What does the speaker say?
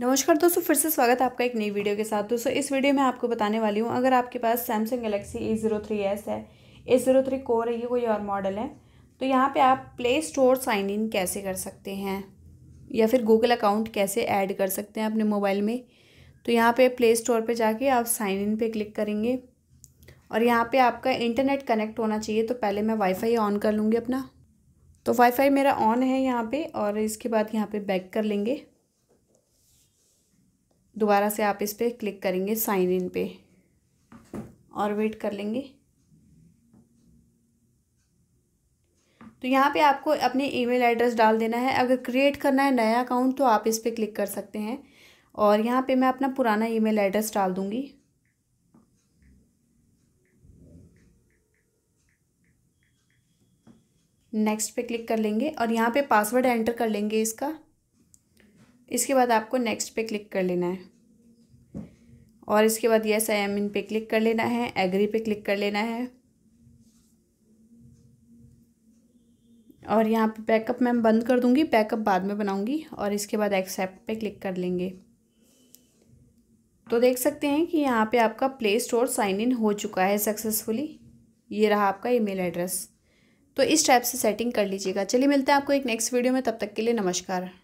नमस्कार दोस्तों फिर से स्वागत है आपका एक नई वीडियो के साथ दोस्तों इस वीडियो में आपको बताने वाली हूँ अगर आपके पास Samsung Galaxy A zero three S है ए ज़ीरो थ्री कोर है ये कोई और मॉडल है तो यहाँ पे आप प्ले स्टोर साइन इन कैसे कर सकते हैं या फिर गूगल अकाउंट कैसे ऐड कर सकते हैं अपने मोबाइल में तो यहाँ पर प्ले स्टोर पर जाके आप साइन इन पर क्लिक करेंगे और यहाँ पर आपका इंटरनेट कनेक्ट होना चाहिए तो पहले मैं वाईफाई ऑन कर लूँगी अपना तो वाईफाई मेरा ऑन है यहाँ पर और इसके बाद यहाँ पर बैक कर लेंगे दोबारा से आप इस पर क्लिक करेंगे साइन इन पे और वेट कर लेंगे तो यहाँ पे आपको अपने ईमेल एड्रेस डाल देना है अगर क्रिएट करना है नया अकाउंट तो आप इस पर क्लिक कर सकते हैं और यहाँ पे मैं अपना पुराना ईमेल एड्रेस डाल दूँगी नेक्स्ट पे क्लिक कर लेंगे और यहाँ पे पासवर्ड एंटर कर लेंगे इसका इसके बाद आपको नेक्स्ट पे क्लिक कर लेना है और इसके बाद यस आई एम इन पे क्लिक कर लेना है एग्री पे क्लिक कर लेना है और यहाँ पे बैकअप मैं बंद कर दूँगी बैकअप बाद में बनाऊँगी और इसके बाद एक्सेप्ट पे क्लिक कर लेंगे तो देख सकते हैं कि यहाँ पे आपका प्ले स्टोर साइन इन हो चुका है सक्सेसफुली ये रहा आपका ईमेल एड्रेस तो इस टाइप से सेटिंग कर लीजिएगा चलिए मिलते हैं आपको एक नेक्स्ट वीडियो में तब तक के लिए नमस्कार